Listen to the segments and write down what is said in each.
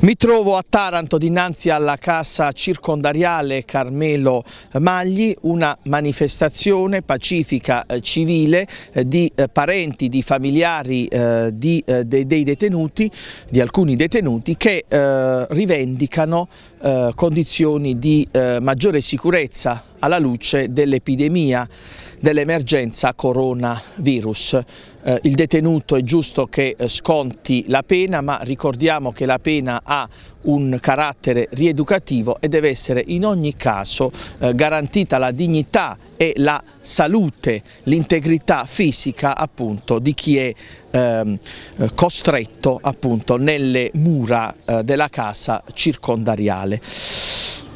Mi trovo a Taranto dinanzi alla cassa circondariale Carmelo Magli, una manifestazione pacifica eh, civile eh, di eh, parenti, di familiari eh, di, eh, dei, dei detenuti, di alcuni detenuti che eh, rivendicano eh, condizioni di eh, maggiore sicurezza alla luce dell'epidemia dell'emergenza coronavirus. Eh, il detenuto è giusto che eh, sconti la pena, ma ricordiamo che la pena ha un carattere rieducativo e deve essere in ogni caso eh, garantita la dignità e la salute, l'integrità fisica appunto di chi è ehm, eh, costretto appunto nelle mura eh, della casa circondariale.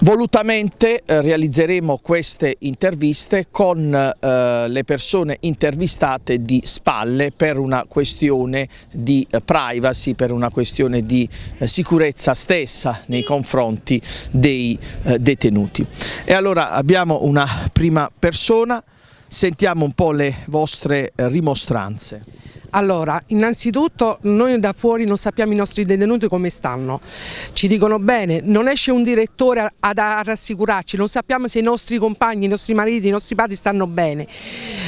Volutamente eh, realizzeremo queste interviste con eh, le persone intervistate di spalle per una questione di eh, privacy, per una questione di sicurezza stessa nei confronti dei detenuti. E allora abbiamo una prima persona, sentiamo un po' le vostre rimostranze. Allora, innanzitutto noi da fuori non sappiamo i nostri detenuti come stanno, ci dicono bene, non esce un direttore a, a rassicurarci, non sappiamo se i nostri compagni, i nostri mariti, i nostri padri stanno bene.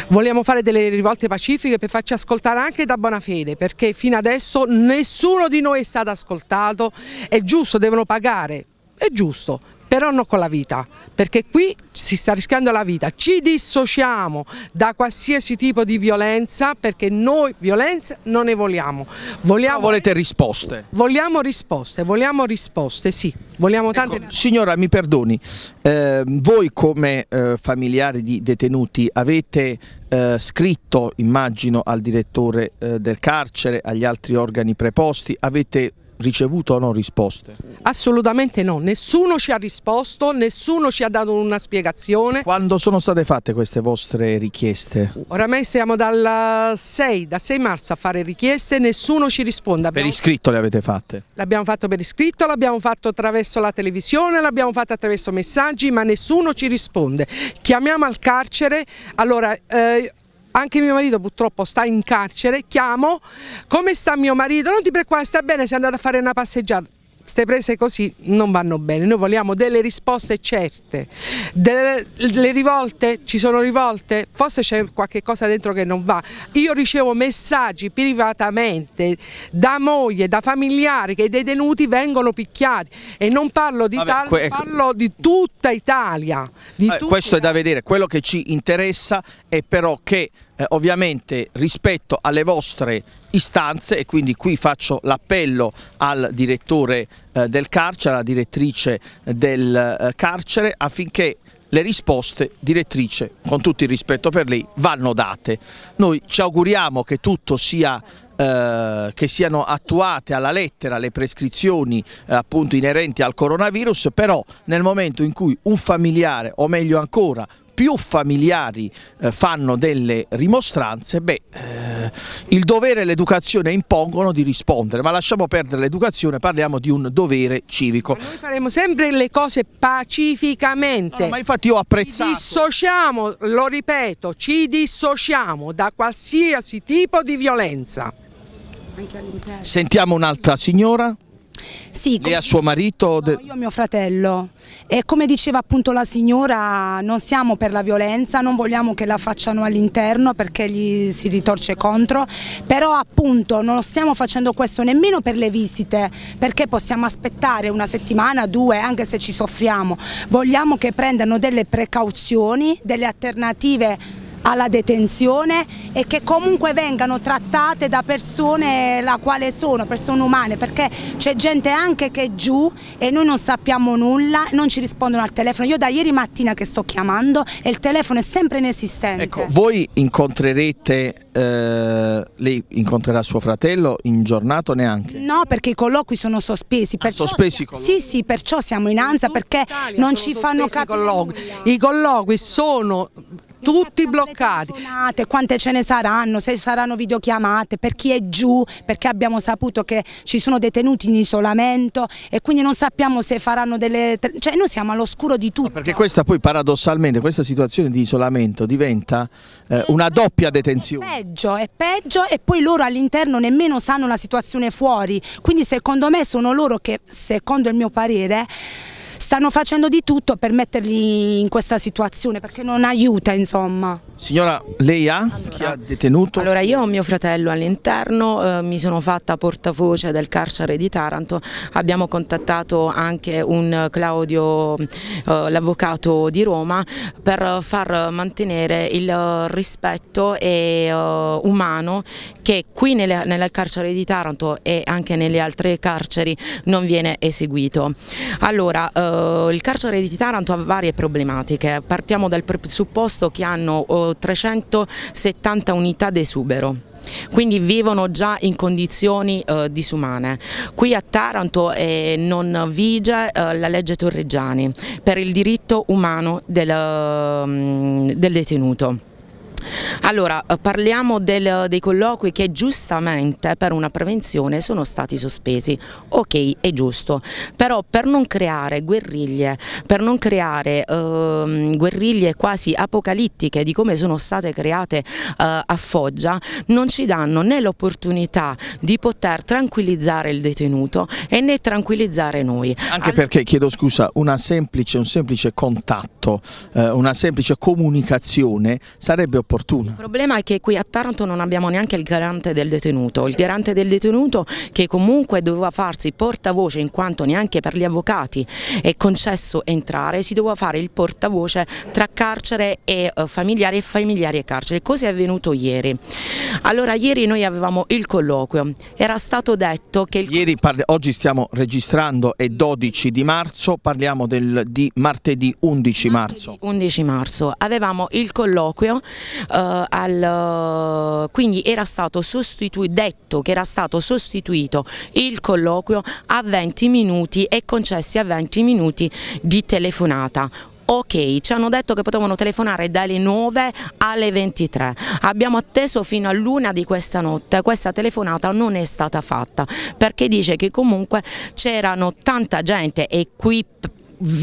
Vogliamo fare delle rivolte pacifiche per farci ascoltare anche da buona fede, perché fino adesso nessuno di noi è stato ascoltato, è giusto, devono pagare, è giusto, però non con la vita, perché qui si sta rischiando la vita. Ci dissociamo da qualsiasi tipo di violenza perché noi violenza non ne vogliamo. vogliamo no, volete risposte? Vogliamo risposte, vogliamo risposte, sì. Vogliamo ecco, tante... Ecco, signora, mi perdoni, eh, voi come eh, familiari di detenuti avete eh, scritto, immagino, al direttore eh, del carcere, agli altri organi preposti, avete ricevuto o no risposte? Assolutamente no, nessuno ci ha risposto, nessuno ci ha dato una spiegazione. Quando sono state fatte queste vostre richieste? Oramai siamo dal 6, da 6 marzo a fare richieste, nessuno ci risponde. Abbiamo... Per iscritto le avete fatte? L'abbiamo fatto per iscritto, l'abbiamo fatto attraverso la televisione, l'abbiamo fatto attraverso messaggi, ma nessuno ci risponde. Chiamiamo al carcere, allora... Eh, anche mio marito purtroppo sta in carcere, chiamo, come sta mio marito? Non ti preoccupare, sta bene, sei andato a fare una passeggiata. Queste prese così non vanno bene, noi vogliamo delle risposte certe, delle, rivolte, ci sono rivolte, forse c'è qualche cosa dentro che non va. Io ricevo messaggi privatamente da moglie, da familiari che i detenuti vengono picchiati e non parlo di Vabbè, Italia, ecco. parlo di tutta Italia. Di Vabbè, questo Italia. è da vedere, quello che ci interessa è però che eh, ovviamente rispetto alle vostre istanze e quindi qui faccio l'appello al direttore eh, del carcere, alla direttrice eh, del eh, carcere affinché le risposte direttrice, con tutto il rispetto per lei, vanno date. Noi ci auguriamo che tutto sia che siano attuate alla lettera le prescrizioni appunto inerenti al coronavirus, però nel momento in cui un familiare o meglio ancora più familiari eh, fanno delle rimostranze, beh, eh, il dovere e l'educazione impongono di rispondere, ma lasciamo perdere l'educazione, parliamo di un dovere civico. Ma noi faremo sempre le cose pacificamente. No, ma infatti io ho apprezzato. Ci dissociamo, lo ripeto, ci dissociamo da qualsiasi tipo di violenza. Sentiamo un'altra signora. Sì, Lei ha suo marito? No, io e mio fratello. E come diceva appunto la signora, non siamo per la violenza, non vogliamo che la facciano all'interno perché gli si ritorce contro, però appunto non stiamo facendo questo nemmeno per le visite, perché possiamo aspettare una settimana, due, anche se ci soffriamo. Vogliamo che prendano delle precauzioni, delle alternative alla detenzione e che comunque vengano trattate da persone la quale sono, persone umane, perché c'è gente anche che è giù e noi non sappiamo nulla, non ci rispondono al telefono. Io da ieri mattina che sto chiamando e il telefono è sempre inesistente. Ecco, voi incontrerete, eh, lei incontrerà suo fratello in giornata o neanche? No, perché i colloqui sono sospesi. Ah, sospesi siamo, sì, sì, perciò siamo in ansia perché Italia non ci fanno capire. I colloqui sono tutti bloccati. Quante ce ne saranno, se saranno videochiamate, per chi è giù, perché abbiamo saputo che ci sono detenuti in isolamento e quindi non sappiamo se faranno delle... cioè noi siamo all'oscuro di tutto. perché questa poi paradossalmente, questa situazione di isolamento diventa eh, una doppia detenzione. È peggio, è peggio e poi loro all'interno nemmeno sanno la situazione fuori, quindi secondo me sono loro che, secondo il mio parere, stanno facendo di tutto per metterli in questa situazione perché non aiuta insomma. Signora, lei ha? Allora, Chi ha detenuto? Allora io ho mio fratello all'interno, eh, mi sono fatta portavoce del carcere di Taranto, abbiamo contattato anche un Claudio, eh, l'avvocato di Roma, per far mantenere il rispetto e, eh, umano che qui nelle, nel carcere di Taranto e anche nelle altre carceri non viene eseguito. Allora, eh, il carcere di Taranto ha varie problematiche, partiamo dal presupposto che hanno 370 unità d'esubero quindi vivono già in condizioni eh, disumane. Qui a Taranto eh, non vige eh, la legge Torreggiani per il diritto umano del, mm, del detenuto. Allora, eh, parliamo del, eh, dei colloqui che giustamente per una prevenzione sono stati sospesi. Ok, è giusto, però per non creare guerriglie, per non creare eh, guerriglie quasi apocalittiche di come sono state create eh, a Foggia, non ci danno né l'opportunità di poter tranquillizzare il detenuto e né tranquillizzare noi. Anche All... perché, chiedo scusa, semplice, un semplice contatto, eh, una semplice comunicazione sarebbe opportuna fortuna. Il problema è che qui a Taranto non abbiamo neanche il garante del detenuto, il garante del detenuto che comunque doveva farsi portavoce in quanto neanche per gli avvocati è concesso entrare, si doveva fare il portavoce tra carcere e eh, familiari e familiari e carcere, così è avvenuto ieri. Allora ieri noi avevamo il colloquio, era stato detto che... Il... Ieri oggi stiamo registrando, è 12 di marzo, parliamo del, di martedì 11 martedì marzo. 11 marzo, avevamo il colloquio eh, al, eh, quindi era stato detto che era stato sostituito il colloquio a 20 minuti e concessi a 20 minuti di telefonata ok, ci hanno detto che potevano telefonare dalle 9 alle 23, abbiamo atteso fino a luna di questa notte, questa telefonata non è stata fatta perché dice che comunque c'erano tanta gente e qui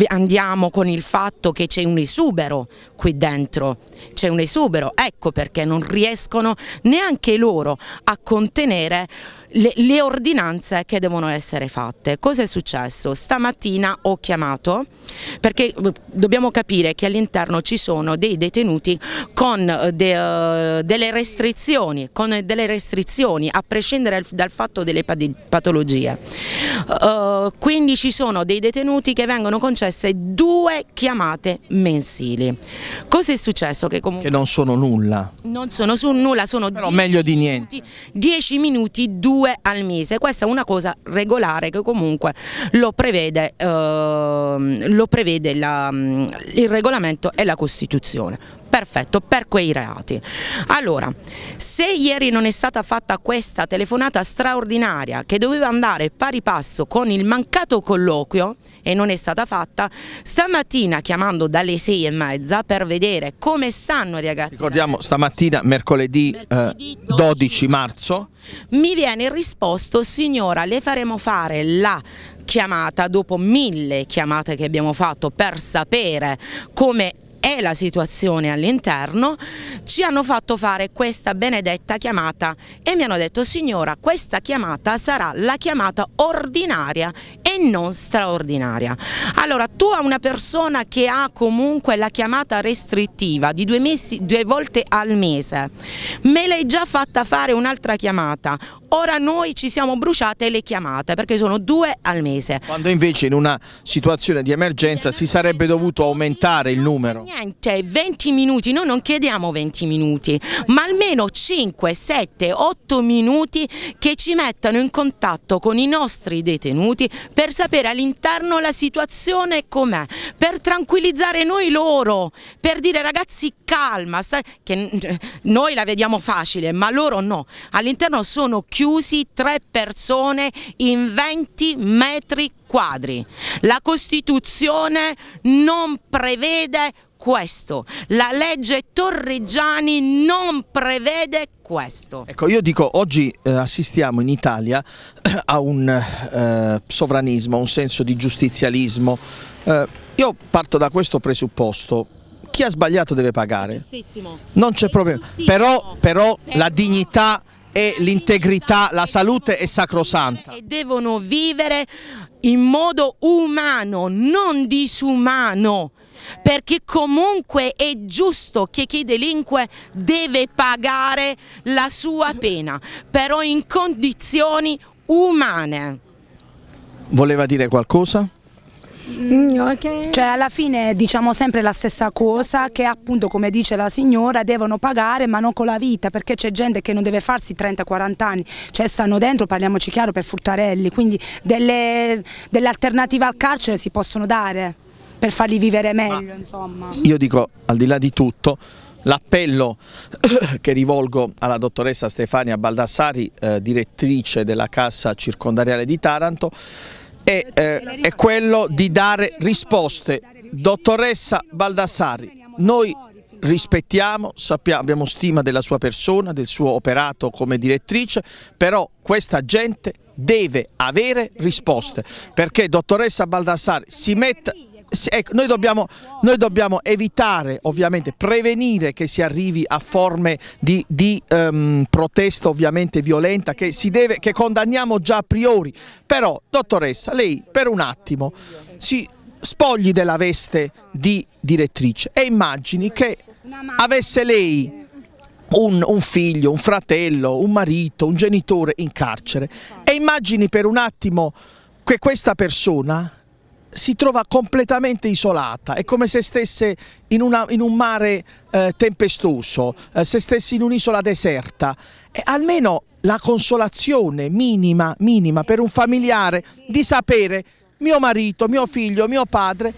andiamo con il fatto che c'è un esubero qui dentro, c'è un esubero, ecco perché non riescono neanche loro a contenere le, le ordinanze che devono essere fatte. Cosa è successo? Stamattina ho chiamato perché eh, dobbiamo capire che all'interno ci sono dei detenuti con eh, de, eh, delle restrizioni, con delle restrizioni a prescindere dal fatto delle patologie. Uh, quindi ci sono dei detenuti che vengono concesse due chiamate mensili. Cosa è successo? Che, comunque che non sono nulla. Non sono su nulla, sono... Però dieci meglio di niente. 10 minuti, due due al mese. Questa è una cosa regolare che comunque lo prevede, eh, lo prevede la, mm, il regolamento e la Costituzione. Perfetto, per quei reati. Allora, se ieri non è stata fatta questa telefonata straordinaria che doveva andare pari passo con il mancato colloquio e non è stata fatta, stamattina chiamando dalle sei e mezza per vedere come stanno i ragazzi. Ricordiamo, stamattina mercoledì, mercoledì eh, 12 marzo mi viene risposto signora le faremo fare la chiamata dopo mille chiamate che abbiamo fatto per sapere come e la situazione all'interno ci hanno fatto fare questa benedetta chiamata e mi hanno detto signora questa chiamata sarà la chiamata ordinaria e non straordinaria. Allora tu a una persona che ha comunque la chiamata restrittiva di due, mesi, due volte al mese me l'hai già fatta fare un'altra chiamata Ora noi ci siamo bruciate le chiamate perché sono due al mese. Quando invece in una situazione di emergenza si sarebbe dovuto aumentare il numero? Niente, 20 minuti, noi non chiediamo 20 minuti, ma almeno 5, 7, 8 minuti che ci mettano in contatto con i nostri detenuti per sapere all'interno la situazione com'è, per tranquillizzare noi loro, per dire ragazzi calma, che noi la vediamo facile, ma loro no, all'interno sono chiusi chiusi tre persone in 20 metri quadri. La Costituzione non prevede questo, la legge Torreggiani non prevede questo. Ecco, io dico oggi eh, assistiamo in Italia a un eh, sovranismo, a un senso di giustizialismo. Eh, io parto da questo presupposto, chi ha sbagliato deve pagare. Non c'è problema. Però, però, la dignità e l'integrità, la salute è sacrosanta. E devono vivere in modo umano, non disumano perché comunque è giusto che chi delinque deve pagare la sua pena, però in condizioni umane. Voleva dire qualcosa? Mm, okay. Cioè alla fine diciamo sempre la stessa cosa che appunto come dice la signora devono pagare ma non con la vita perché c'è gente che non deve farsi 30-40 anni, cioè stanno dentro parliamoci chiaro per furtarelli, quindi delle, delle alternative al carcere si possono dare per farli vivere meglio insomma. Io dico al di là di tutto L'appello che rivolgo alla dottoressa Stefania Baldassari, eh, direttrice della Cassa Circondariale di Taranto, è, eh, è quello di dare risposte. Dottoressa Baldassari, noi rispettiamo, sappiamo, abbiamo stima della sua persona, del suo operato come direttrice, però questa gente deve avere risposte perché dottoressa Baldassari si mette ecco, noi, dobbiamo, noi, dobbiamo, evitare, ovviamente, prevenire che si arrivi a forme di, di um, protesta ovviamente violenta che, deve, che condanniamo già a priori. Però, dottoressa, lei per un attimo si spogli della veste di direttrice e immagini che avesse lei un, un, figlio, un fratello, un marito, un genitore in carcere e immagini per un attimo che questa persona si trova completamente isolata, è come se stesse in, una, in un mare eh, tempestoso, eh, se stesse in un'isola deserta. E almeno la consolazione minima, minima per un familiare di sapere mio marito, mio figlio, mio padre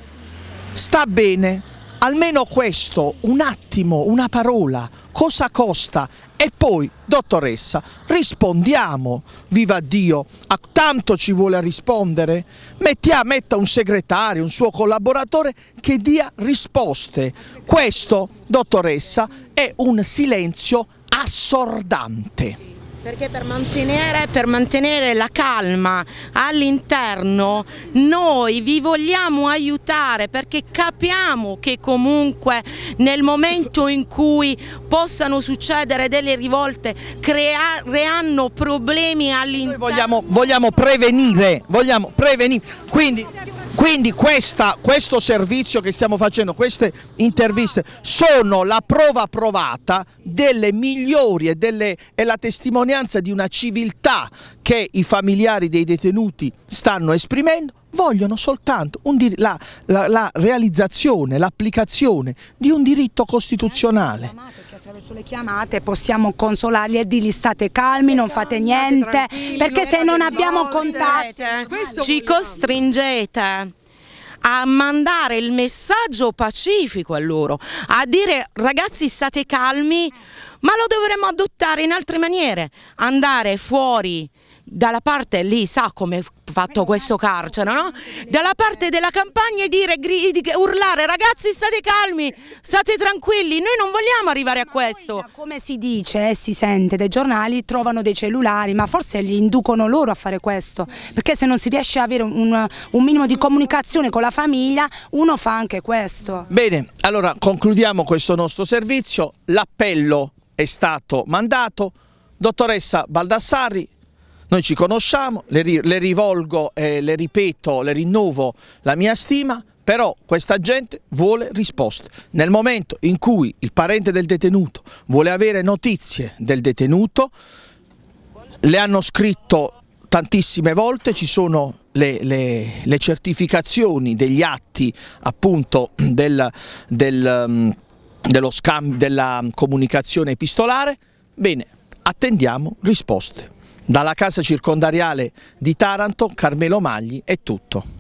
sta bene, almeno questo, un attimo, una parola, cosa costa? E poi, dottoressa, rispondiamo, viva Dio, a tanto ci vuole rispondere? Mettia, metta un segretario, un suo collaboratore che dia risposte. Questo, dottoressa, è un silenzio assordante. Perché per mantenere, per mantenere la calma all'interno noi vi vogliamo aiutare perché capiamo che comunque nel momento in cui possano succedere delle rivolte creeranno problemi all'interno. Noi vogliamo, vogliamo prevenire, vogliamo prevenire. Quindi... Quindi questa, questo servizio che stiamo facendo, queste interviste, sono la prova provata delle migliori e, delle, e la testimonianza di una civiltà che i familiari dei detenuti stanno esprimendo vogliono soltanto la, la, la realizzazione, l'applicazione di un diritto costituzionale sulle chiamate possiamo consolarli e dirgli state calmi, non fate niente, perché se non abbiamo contatti ci costringete a mandare il messaggio pacifico a loro, a dire ragazzi state calmi, ma lo dovremmo adottare in altre maniere, andare fuori dalla parte lì sa come è fatto questo carcere, no? Dalla parte della campagna e dire, urlare ragazzi state calmi, state tranquilli, noi non vogliamo arrivare a questo. Poi, come si dice e eh, si sente dai giornali, trovano dei cellulari, ma forse li inducono loro a fare questo, perché se non si riesce ad avere un, un minimo di comunicazione con la famiglia, uno fa anche questo. Bene, allora concludiamo questo nostro servizio, l'appello è stato mandato, dottoressa Baldassarri, noi ci conosciamo, le, le rivolgo, eh, le ripeto, le rinnovo la mia stima, però questa gente vuole risposte. Nel momento in cui il parente del detenuto vuole avere notizie del detenuto, le hanno scritto tantissime volte, ci sono le, le, le certificazioni degli atti appunto del, del, mm, della comunicazione epistolare, bene, attendiamo risposte. Dalla casa circondariale di Taranto, Carmelo Magli è tutto.